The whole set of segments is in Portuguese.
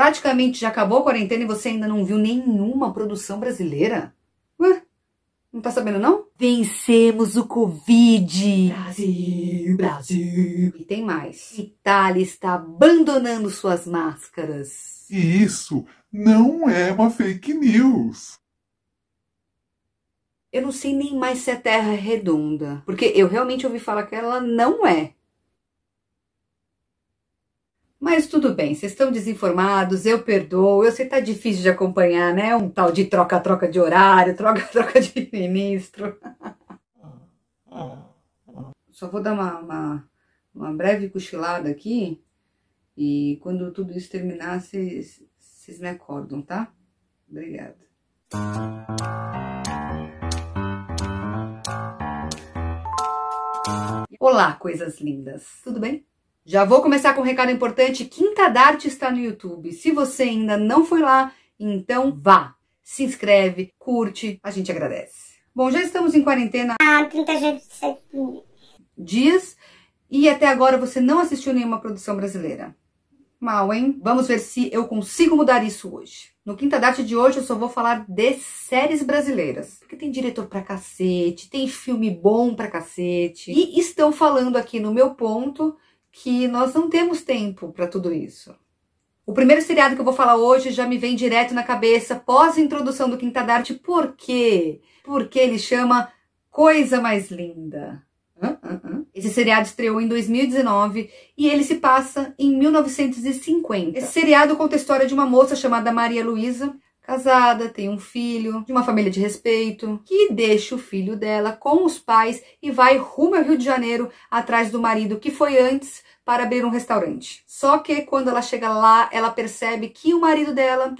Praticamente já acabou a quarentena e você ainda não viu nenhuma produção brasileira? Ué, não tá sabendo não? Vencemos o Covid! Brasil, Brasil! E tem mais. Itália está abandonando suas máscaras. E isso não é uma fake news. Eu não sei nem mais se a Terra é redonda, porque eu realmente ouvi falar que ela não é. Mas tudo bem, vocês estão desinformados, eu perdoo. Eu sei que tá difícil de acompanhar, né? Um tal de troca-troca de horário, troca-troca de ministro. Só vou dar uma, uma, uma, breve cochilada aqui. E quando tudo isso terminar, vocês, vocês me acordam, tá? Obrigada. Olá, coisas lindas, tudo bem? Já vou começar com um recado importante. Quinta D'Arte está no YouTube. Se você ainda não foi lá, então vá. Se inscreve, curte, a gente agradece. Bom, já estamos em quarentena há ah, 30 dias e até agora você não assistiu nenhuma produção brasileira. Mal, hein? Vamos ver se eu consigo mudar isso hoje. No Quinta Date de hoje eu só vou falar de séries brasileiras. Porque tem diretor pra cacete, tem filme bom pra cacete. E estão falando aqui no meu ponto que nós não temos tempo para tudo isso. O primeiro seriado que eu vou falar hoje já me vem direto na cabeça, pós-introdução do Quinta d'Arte, por quê? Porque ele chama Coisa Mais Linda. Esse seriado estreou em 2019 e ele se passa em 1950. Esse seriado conta a história de uma moça chamada Maria Luísa casada, tem um filho, de uma família de respeito, que deixa o filho dela com os pais e vai rumo ao Rio de Janeiro atrás do marido que foi antes para abrir um restaurante. Só que quando ela chega lá, ela percebe que o marido dela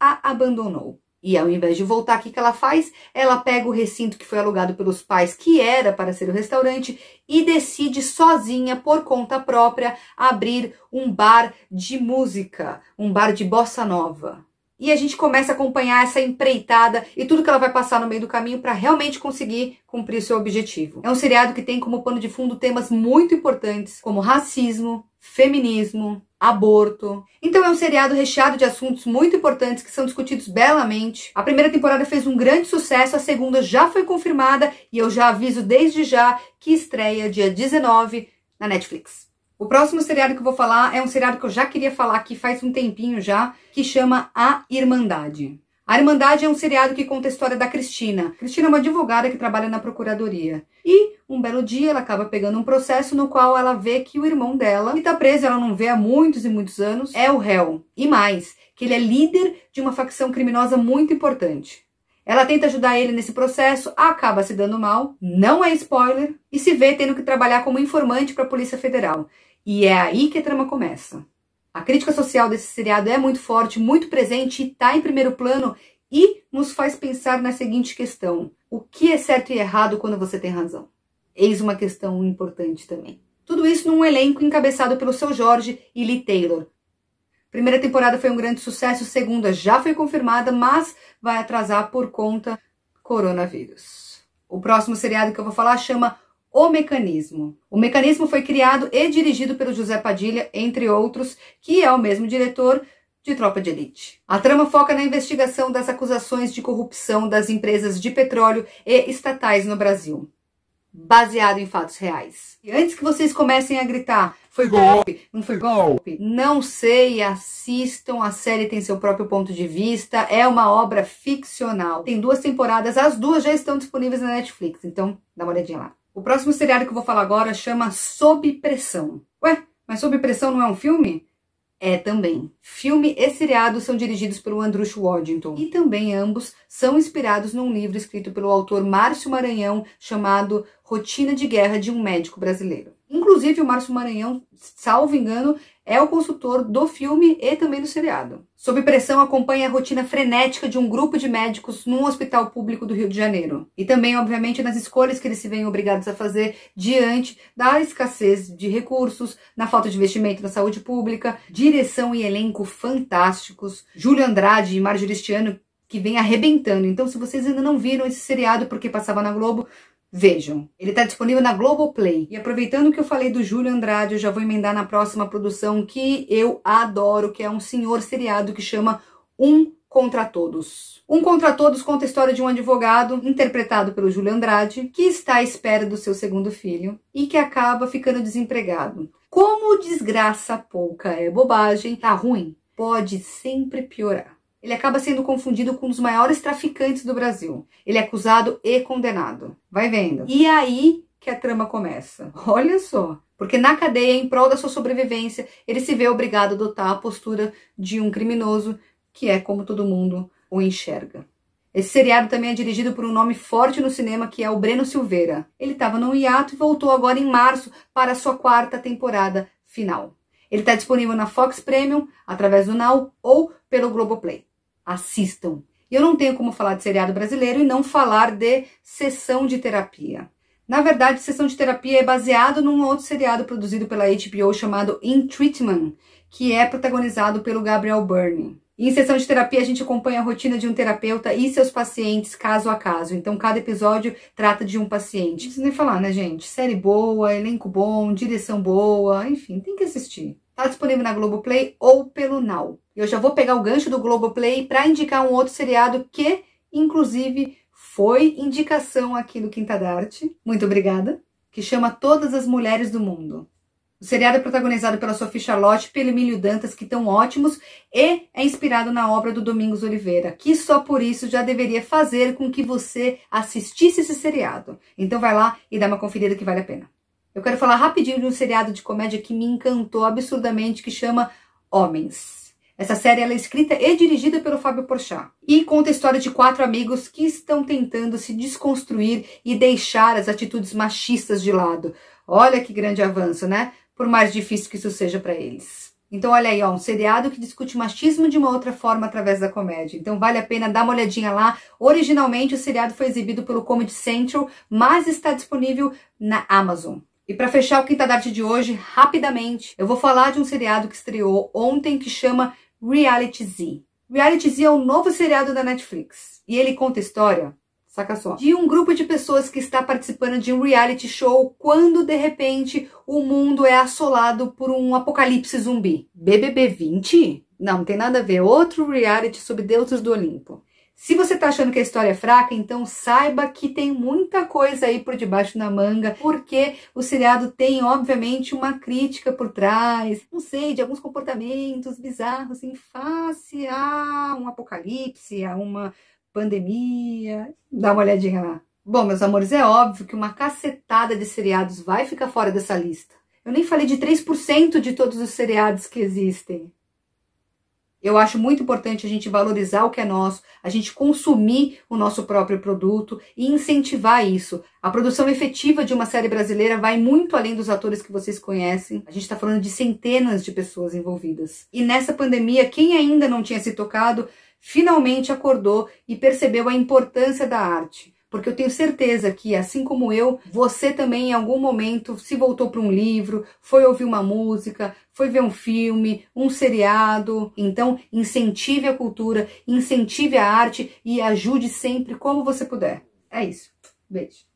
a abandonou. E ao invés de voltar, o que ela faz? Ela pega o recinto que foi alugado pelos pais, que era para ser o restaurante, e decide sozinha, por conta própria, abrir um bar de música, um bar de bossa nova e a gente começa a acompanhar essa empreitada e tudo que ela vai passar no meio do caminho para realmente conseguir cumprir seu objetivo. É um seriado que tem como pano de fundo temas muito importantes como racismo, feminismo, aborto. Então é um seriado recheado de assuntos muito importantes que são discutidos belamente. A primeira temporada fez um grande sucesso, a segunda já foi confirmada e eu já aviso desde já que estreia dia 19 na Netflix. O próximo seriado que eu vou falar é um seriado que eu já queria falar aqui faz um tempinho já, que chama A Irmandade. A Irmandade é um seriado que conta a história da Cristina. Cristina é uma advogada que trabalha na procuradoria. E, um belo dia, ela acaba pegando um processo no qual ela vê que o irmão dela, que está preso, ela não vê há muitos e muitos anos, é o réu. E mais, que ele é líder de uma facção criminosa muito importante. Ela tenta ajudar ele nesse processo, acaba se dando mal, não é spoiler, e se vê tendo que trabalhar como informante para a Polícia Federal. E é aí que a trama começa. A crítica social desse seriado é muito forte, muito presente e está em primeiro plano e nos faz pensar na seguinte questão: o que é certo e errado quando você tem razão? Eis uma questão importante também. Tudo isso num elenco encabeçado pelo seu Jorge e Lee Taylor, Primeira temporada foi um grande sucesso, segunda já foi confirmada, mas vai atrasar por conta coronavírus. O próximo seriado que eu vou falar chama o Mecanismo. O Mecanismo foi criado e dirigido pelo José Padilha, entre outros, que é o mesmo diretor de Tropa de Elite. A trama foca na investigação das acusações de corrupção das empresas de petróleo e estatais no Brasil baseado em fatos reais. E antes que vocês comecem a gritar, foi golpe, não foi golpe, não sei, assistam, a série tem seu próprio ponto de vista, é uma obra ficcional. Tem duas temporadas, as duas já estão disponíveis na Netflix, então dá uma olhadinha lá. O próximo seriado que eu vou falar agora chama Sob Pressão. Ué, mas Sob Pressão não é um filme? é também. Filme e seriado são dirigidos pelo Andrush Waddington e também ambos são inspirados num livro escrito pelo autor Márcio Maranhão chamado Rotina de Guerra de um Médico Brasileiro. Inclusive, o Márcio Maranhão, salvo engano, é o consultor do filme e também do seriado. Sob pressão, acompanha a rotina frenética de um grupo de médicos num hospital público do Rio de Janeiro. E também, obviamente, nas escolhas que eles se veem obrigados a fazer diante da escassez de recursos, na falta de investimento na saúde pública, direção e elenco fantásticos. Júlio Andrade e Marjoristiano que vem arrebentando. Então, se vocês ainda não viram esse seriado porque passava na Globo, Vejam, ele está disponível na Globoplay. E aproveitando que eu falei do Júlio Andrade, eu já vou emendar na próxima produção que eu adoro, que é um senhor seriado que chama Um Contra Todos. Um Contra Todos conta a história de um advogado, interpretado pelo Júlio Andrade, que está à espera do seu segundo filho e que acaba ficando desempregado. Como desgraça pouca é bobagem, tá ruim, pode sempre piorar ele acaba sendo confundido com um dos maiores traficantes do Brasil. Ele é acusado e condenado. Vai vendo. E aí que a trama começa. Olha só. Porque na cadeia, em prol da sua sobrevivência, ele se vê obrigado a adotar a postura de um criminoso que é como todo mundo o enxerga. Esse seriado também é dirigido por um nome forte no cinema que é o Breno Silveira. Ele estava no hiato e voltou agora em março para a sua quarta temporada final. Ele está disponível na Fox Premium, através do Now ou pelo Globoplay assistam. Eu não tenho como falar de seriado brasileiro e não falar de sessão de terapia. Na verdade, sessão de terapia é baseado num outro seriado produzido pela HBO chamado In Treatment, que é protagonizado pelo Gabriel Byrne. Em sessão de terapia, a gente acompanha a rotina de um terapeuta e seus pacientes caso a caso. Então, cada episódio trata de um paciente. Não precisa nem falar, né, gente? Série boa, elenco bom, direção boa, enfim, tem que assistir. Tá disponível na Globoplay ou pelo Now. Eu já vou pegar o gancho do Globoplay para indicar um outro seriado que, inclusive, foi indicação aqui no Quinta d'Arte. Muito obrigada. Que chama Todas as Mulheres do Mundo. O seriado é protagonizado pela Sophie Charlotte e pelo Emílio Dantas, que estão ótimos, e é inspirado na obra do Domingos Oliveira, que só por isso já deveria fazer com que você assistisse esse seriado. Então vai lá e dá uma conferida que vale a pena. Eu quero falar rapidinho de um seriado de comédia que me encantou absurdamente, que chama Homens. Essa série é escrita e dirigida pelo Fábio Porchat e conta a história de quatro amigos que estão tentando se desconstruir e deixar as atitudes machistas de lado. Olha que grande avanço, né? Por mais difícil que isso seja para eles. Então olha aí, ó, um seriado que discute machismo de uma outra forma através da comédia. Então vale a pena dar uma olhadinha lá. Originalmente o seriado foi exibido pelo Comedy Central, mas está disponível na Amazon. E para fechar o Quinta da Arte de hoje, rapidamente, eu vou falar de um seriado que estreou ontem que chama Reality Z. Reality Z é um novo seriado da Netflix. E ele conta a história, saca só, de um grupo de pessoas que está participando de um reality show quando de repente o mundo é assolado por um apocalipse zumbi. BBB 20? Não, não tem nada a ver. Outro reality sobre deuses do Olimpo. Se você está achando que a história é fraca, então saiba que tem muita coisa aí por debaixo da manga, porque o seriado tem, obviamente, uma crítica por trás, não sei, de alguns comportamentos bizarros em face a um apocalipse, a uma pandemia. Dá uma olhadinha lá. Bom, meus amores, é óbvio que uma cacetada de seriados vai ficar fora dessa lista. Eu nem falei de 3% de todos os seriados que existem. Eu acho muito importante a gente valorizar o que é nosso, a gente consumir o nosso próprio produto e incentivar isso. A produção efetiva de uma série brasileira vai muito além dos atores que vocês conhecem. A gente está falando de centenas de pessoas envolvidas. E nessa pandemia, quem ainda não tinha se tocado, finalmente acordou e percebeu a importância da arte porque eu tenho certeza que, assim como eu, você também em algum momento se voltou para um livro, foi ouvir uma música, foi ver um filme, um seriado. Então, incentive a cultura, incentive a arte e ajude sempre como você puder. É isso. Beijo.